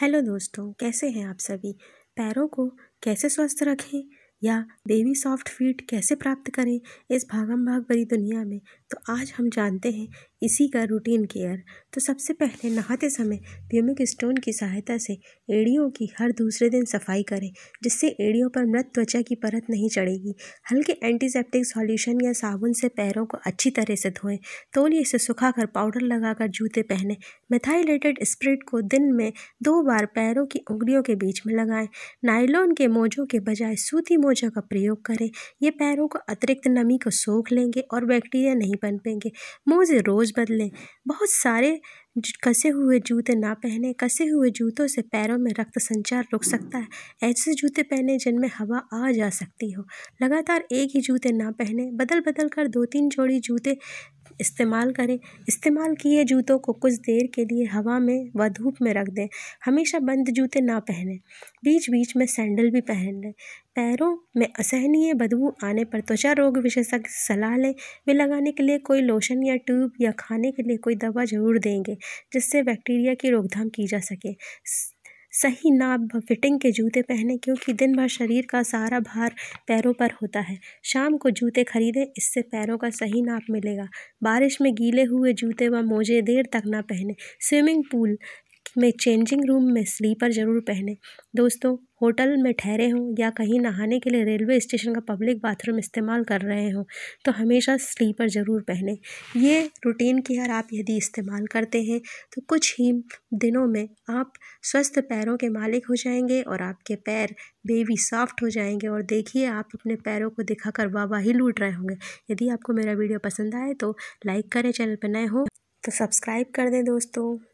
hello दोस्तों कैसे हैं आप सभी पैरों को कैसे स्वस्थ रखें या बेबी सॉफ्ट फीट कैसे प्राप्त करें इस भागम भाग भरी दुनिया में तो आज हम जानते हैं इसी का रूटीन केयर तो सबसे पहले नहाते समय प्यूमिक स्टोन की सहायता से एड़ियों की हर दूसरे दिन सफाई करें जिससे एड़ियों पर मृत त्वचा की परत नहीं चढ़ेगी हल्के एंटीसेप्टिक सॉल्यूशन या साबुन से पैरों को अच्छी तरह से धोएं तौलिए से सुखाकर पाउडर लगाकर जूते पहने मेथाइलेटेड स्प्रिट को दिन में दो बार पैरों की उंगलियों के बीच में लगाएं नाइलोन के मोजों के बजाय सूती मोजा का प्रयोग करें ये पैरों को अतिरिक्त नमी को सोख लेंगे और बैक्टीरिया नहीं पनपेंगे मोजे रोज़ रोज़ बदलें बहुत सारे कसे हुए जूते ना पहने कसे हुए जूतों से पैरों में रक्त संचार रुक सकता है ऐसे जूते पहने जिनमें हवा आ जा सकती हो लगातार एक ही जूते ना पहने बदल बदल कर दो तीन जोड़ी जूते इस्तेमाल करें इस्तेमाल किए जूतों को कुछ देर के लिए हवा में व धूप में रख दें हमेशा बंद जूते ना पहनें बीच बीच में सैंडल भी पहन लें पैरों में असहनीय बदबू आने पर त्वचा रोग विशेषज्ञ सलाह लें वे लगाने के लिए कोई लोशन या ट्यूब या खाने के लिए कोई दवा जरूर देंगे जिससे बैक्टीरिया की रोकथाम की जा सके सही नाप व फिटिंग के जूते पहने क्योंकि दिन भर शरीर का सारा भार पैरों पर होता है शाम को जूते खरीदें इससे पैरों का सही नाप मिलेगा बारिश में गीले हुए जूते व मोजे देर तक ना पहने स्विमिंग पूल में चेंजिंग रूम में स्लीपर ज़रूर पहने दोस्तों होटल में ठहरे हों या कहीं नहाने के लिए रेलवे स्टेशन का पब्लिक बाथरूम इस्तेमाल कर रहे हों तो हमेशा स्लीपर ज़रूर पहने ये रूटीन की हर आप यदि इस्तेमाल करते हैं तो कुछ ही दिनों में आप स्वस्थ पैरों के मालिक हो जाएंगे और आपके पैर बेबी सॉफ्ट हो जाएंगे और देखिए आप अपने पैरों को दिखाकर वाह ही लूट रहे होंगे यदि आपको मेरा वीडियो पसंद आए तो लाइक करें चैनल पर नए हो तो सब्सक्राइब कर दें दोस्तों